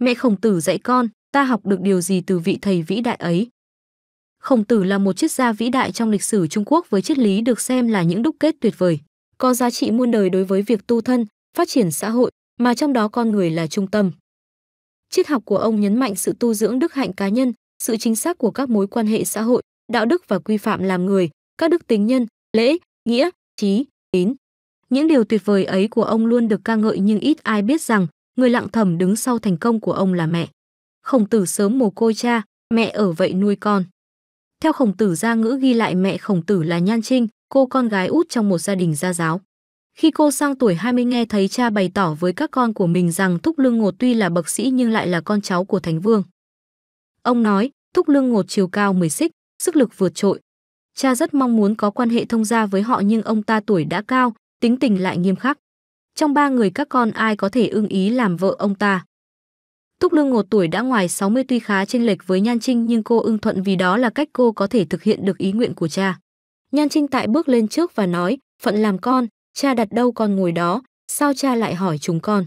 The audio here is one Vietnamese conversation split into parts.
Mẹ Khổng Tử dạy con, ta học được điều gì từ vị thầy vĩ đại ấy? Khổng Tử là một triết gia vĩ đại trong lịch sử Trung Quốc với triết lý được xem là những đúc kết tuyệt vời, có giá trị muôn đời đối với việc tu thân, phát triển xã hội, mà trong đó con người là trung tâm. Triết học của ông nhấn mạnh sự tu dưỡng đức hạnh cá nhân, sự chính xác của các mối quan hệ xã hội, đạo đức và quy phạm làm người, các đức tính nhân, lễ, nghĩa, trí, tín. Những điều tuyệt vời ấy của ông luôn được ca ngợi nhưng ít ai biết rằng người lặng thầm đứng sau thành công của ông là mẹ. Khổng tử sớm mồ côi cha, mẹ ở vậy nuôi con. Theo khổng tử gia ngữ ghi lại mẹ khổng tử là Nhan Trinh, cô con gái út trong một gia đình gia giáo. Khi cô sang tuổi 20 nghe thấy cha bày tỏ với các con của mình rằng Thúc Lương Ngột tuy là bậc sĩ nhưng lại là con cháu của Thánh Vương. Ông nói, Thúc Lương Ngột chiều cao 10 xích, sức lực vượt trội. Cha rất mong muốn có quan hệ thông gia với họ nhưng ông ta tuổi đã cao, tính tình lại nghiêm khắc. Trong ba người các con ai có thể ưng ý làm vợ ông ta? Túc Lương Ngột tuổi đã ngoài 60 tuy khá chênh lệch với Nhan Trinh nhưng cô ưng thuận vì đó là cách cô có thể thực hiện được ý nguyện của cha. Nhan Trinh tại bước lên trước và nói, phận làm con, cha đặt đâu con ngồi đó, sao cha lại hỏi chúng con?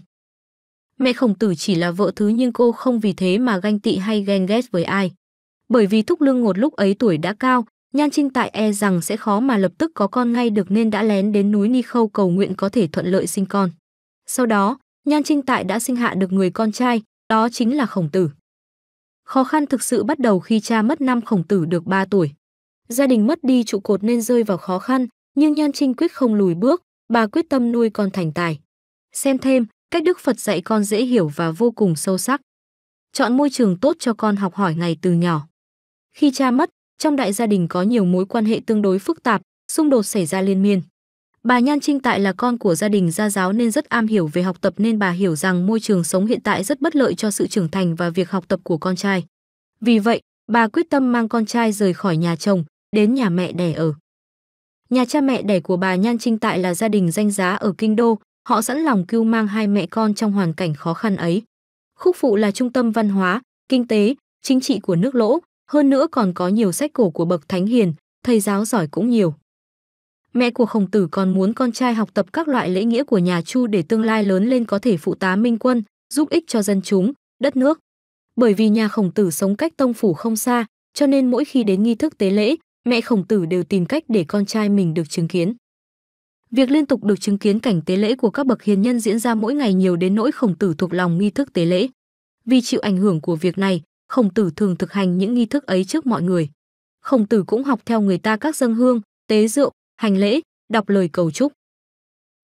Mẹ khổng tử chỉ là vợ thứ nhưng cô không vì thế mà ganh tị hay ghen ghét với ai. Bởi vì Thúc Lương Ngột lúc ấy tuổi đã cao, Nhan Trinh Tại e rằng sẽ khó mà lập tức có con ngay được nên đã lén đến núi Ni Khâu cầu nguyện có thể thuận lợi sinh con. Sau đó, Nhan Trinh Tại đã sinh hạ được người con trai, đó chính là Khổng Tử. Khó khăn thực sự bắt đầu khi cha mất năm Khổng Tử được 3 tuổi. Gia đình mất đi trụ cột nên rơi vào khó khăn, nhưng Nhan Trinh quyết không lùi bước, bà quyết tâm nuôi con thành tài. Xem thêm, cách Đức Phật dạy con dễ hiểu và vô cùng sâu sắc. Chọn môi trường tốt cho con học hỏi ngày từ nhỏ. Khi cha mất, trong đại gia đình có nhiều mối quan hệ tương đối phức tạp, xung đột xảy ra liên miên. Bà Nhan Trinh tại là con của gia đình gia giáo nên rất am hiểu về học tập nên bà hiểu rằng môi trường sống hiện tại rất bất lợi cho sự trưởng thành và việc học tập của con trai. Vì vậy, bà quyết tâm mang con trai rời khỏi nhà chồng, đến nhà mẹ đẻ ở. Nhà cha mẹ đẻ của bà Nhan Trinh tại là gia đình danh giá ở Kinh Đô, họ sẵn lòng cưu mang hai mẹ con trong hoàn cảnh khó khăn ấy. Khúc phụ là trung tâm văn hóa, kinh tế, chính trị của nước lỗ, hơn nữa còn có nhiều sách cổ của bậc thánh hiền, thầy giáo giỏi cũng nhiều. Mẹ của Khổng Tử còn muốn con trai học tập các loại lễ nghĩa của nhà Chu để tương lai lớn lên có thể phụ tá minh quân, giúp ích cho dân chúng, đất nước. Bởi vì nhà Khổng Tử sống cách tông phủ không xa, cho nên mỗi khi đến nghi thức tế lễ, mẹ Khổng Tử đều tìm cách để con trai mình được chứng kiến. Việc liên tục được chứng kiến cảnh tế lễ của các bậc hiền nhân diễn ra mỗi ngày nhiều đến nỗi Khổng Tử thuộc lòng nghi thức tế lễ. Vì chịu ảnh hưởng của việc này, Khổng Tử thường thực hành những nghi thức ấy trước mọi người. Khổng Tử cũng học theo người ta các dân hương, tế rượu, hành lễ, đọc lời cầu chúc.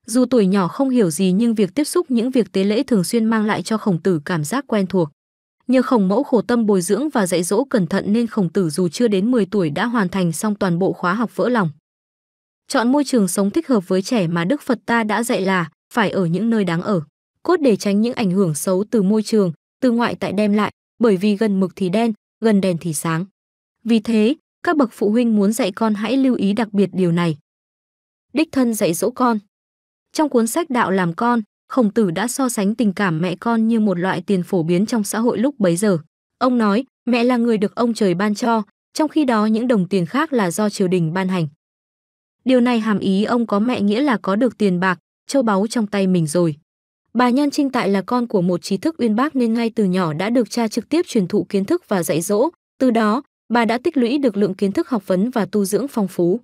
Dù tuổi nhỏ không hiểu gì nhưng việc tiếp xúc những việc tế lễ thường xuyên mang lại cho Khổng Tử cảm giác quen thuộc. Nhờ Khổng Mẫu khổ tâm bồi dưỡng và dạy dỗ cẩn thận nên Khổng Tử dù chưa đến 10 tuổi đã hoàn thành xong toàn bộ khóa học vỡ lòng. Chọn môi trường sống thích hợp với trẻ mà Đức Phật ta đã dạy là phải ở những nơi đáng ở, cốt để tránh những ảnh hưởng xấu từ môi trường, từ ngoại tại đem lại, bởi vì gần mực thì đen, gần đèn thì sáng. Vì thế, các bậc phụ huynh muốn dạy con hãy lưu ý đặc biệt điều này. Đích thân dạy dỗ con. Trong cuốn sách Đạo làm con, Khổng Tử đã so sánh tình cảm mẹ con như một loại tiền phổ biến trong xã hội lúc bấy giờ. Ông nói, mẹ là người được ông trời ban cho, trong khi đó những đồng tiền khác là do triều đình ban hành. Điều này hàm ý ông có mẹ nghĩa là có được tiền bạc, châu báu trong tay mình rồi. Bà Nhan Trinh Tại là con của một trí thức uyên bác nên ngay từ nhỏ đã được cha trực tiếp truyền thụ kiến thức và dạy dỗ, từ đó, bà đã tích lũy được lượng kiến thức học vấn và tu dưỡng phong phú.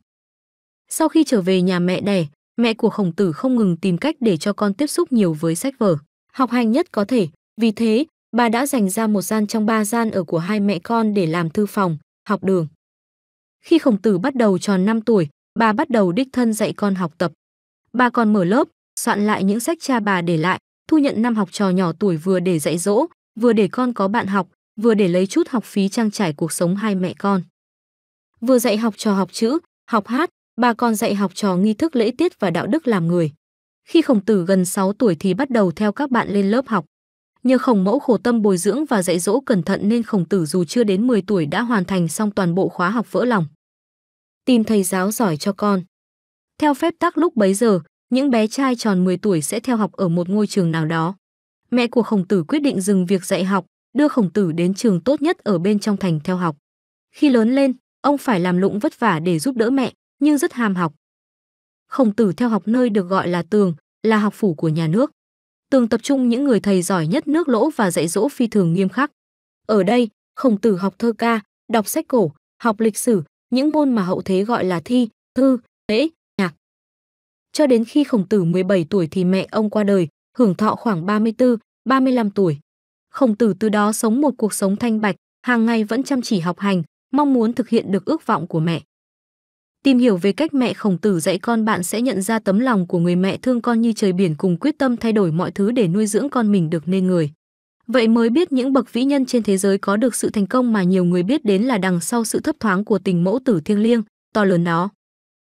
Sau khi trở về nhà mẹ đẻ, mẹ của Khổng Tử không ngừng tìm cách để cho con tiếp xúc nhiều với sách vở, học hành nhất có thể, vì thế, bà đã dành ra một gian trong ba gian ở của hai mẹ con để làm thư phòng, học đường. Khi Khổng Tử bắt đầu tròn 5 tuổi, bà bắt đầu đích thân dạy con học tập. Bà còn mở lớp, soạn lại những sách cha bà để lại, thu nhận năm học trò nhỏ tuổi vừa để dạy dỗ, vừa để con có bạn học, vừa để lấy chút học phí trang trải cuộc sống hai mẹ con. Vừa dạy học trò học chữ, học hát, bà còn dạy học trò nghi thức lễ tiết và đạo đức làm người. Khi Khổng Tử gần 6 tuổi thì bắt đầu theo các bạn lên lớp học. Nhờ Khổng Mẫu khổ tâm bồi dưỡng và dạy dỗ cẩn thận nên Khổng Tử dù chưa đến 10 tuổi đã hoàn thành xong toàn bộ khóa học vỡ lòng. Tìm thầy giáo giỏi cho con. Theo phép tắc lúc bấy giờ, những bé trai tròn 10 tuổi sẽ theo học ở một ngôi trường nào đó. Mẹ của Khổng Tử quyết định dừng việc dạy học, đưa Khổng Tử đến trường tốt nhất ở bên trong thành theo học. Khi lớn lên, ông phải làm lụng vất vả để giúp đỡ mẹ, nhưng rất ham học. Khổng Tử theo học nơi được gọi là tường, là học phủ của nhà nước. Tường tập trung những người thầy giỏi nhất nước lỗ và dạy dỗ phi thường nghiêm khắc. Ở đây, Khổng Tử học thơ ca, đọc sách cổ, học lịch sử, những môn mà hậu thế gọi là thi, thư, lễ, cho đến khi Khổng Tử 17 tuổi thì mẹ ông qua đời, hưởng thọ khoảng 34, 35 tuổi. Khổng Tử từ đó sống một cuộc sống thanh bạch, hàng ngày vẫn chăm chỉ học hành, mong muốn thực hiện được ước vọng của mẹ. Tìm hiểu về cách mẹ Khổng Tử dạy con bạn sẽ nhận ra tấm lòng của người mẹ thương con như trời biển cùng quyết tâm thay đổi mọi thứ để nuôi dưỡng con mình được nên người. Vậy mới biết những bậc vĩ nhân trên thế giới có được sự thành công mà nhiều người biết đến là đằng sau sự thấp thoáng của tình mẫu tử thiêng liêng, to lớn đó.